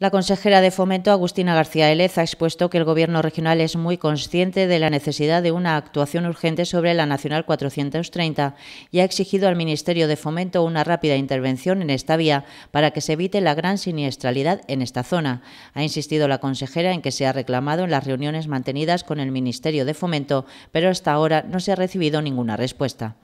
La consejera de Fomento, Agustina García Elez, ha expuesto que el Gobierno regional es muy consciente de la necesidad de una actuación urgente sobre la Nacional 430 y ha exigido al Ministerio de Fomento una rápida intervención en esta vía para que se evite la gran siniestralidad en esta zona. Ha insistido la consejera en que se ha reclamado en las reuniones mantenidas con el Ministerio de Fomento, pero hasta ahora no se ha recibido ninguna respuesta.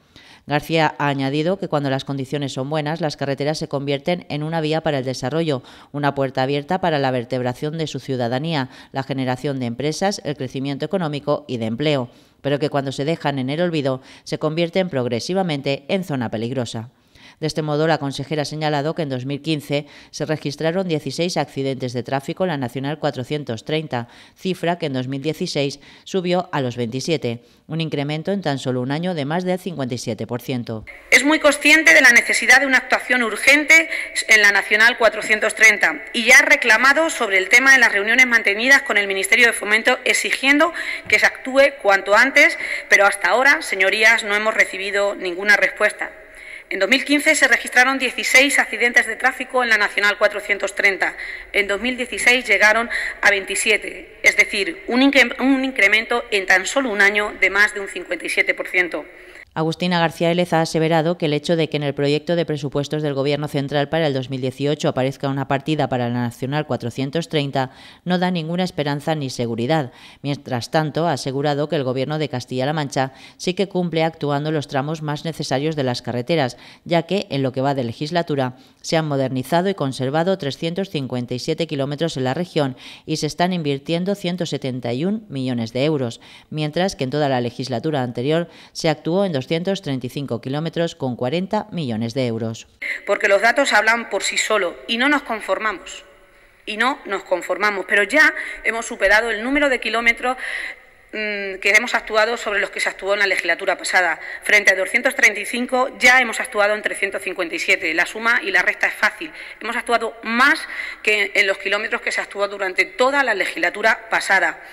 García ha añadido que cuando las condiciones son buenas, las carreteras se convierten en una vía para el desarrollo, una puerta abierta para la vertebración de su ciudadanía, la generación de empresas, el crecimiento económico y de empleo, pero que cuando se dejan en el olvido se convierten progresivamente en zona peligrosa. De este modo, la consejera ha señalado que en 2015 se registraron 16 accidentes de tráfico en la Nacional 430, cifra que en 2016 subió a los 27, un incremento en tan solo un año de más del 57%. Es muy consciente de la necesidad de una actuación urgente en la Nacional 430 y ya ha reclamado sobre el tema en las reuniones mantenidas con el Ministerio de Fomento exigiendo que se actúe cuanto antes, pero hasta ahora, señorías, no hemos recibido ninguna respuesta. En 2015 se registraron 16 accidentes de tráfico en la Nacional 430. En 2016 llegaron a 27, es decir, un, incremento en tan solo un año de más de un 57%. Agustina García Élez ha aseverado que el hecho de que en el proyecto de presupuestos del Gobierno Central para el 2018 aparezca una partida para la Nacional 430 no da ninguna esperanza ni seguridad. Mientras tanto, ha asegurado que el Gobierno de Castilla-La Mancha sí que cumple actuando los tramos más necesarios de las carreteras, ya que en lo que va de legislatura se han modernizado y conservado 357 kilómetros en la región y se están invirtiendo 171 millones de euros, mientras que en toda la legislatura anterior se actuó en 235 kilómetros con 40 millones de euros. Porque los datos hablan por sí solos y no nos conformamos. Y no nos conformamos, pero ya hemos superado el número de kilómetros mm, que hemos actuado sobre los que se actuó en la legislatura pasada. Frente a 235 ya hemos actuado en 357. La suma y la resta es fácil. Hemos actuado más que en los kilómetros que se actuó durante toda la legislatura pasada.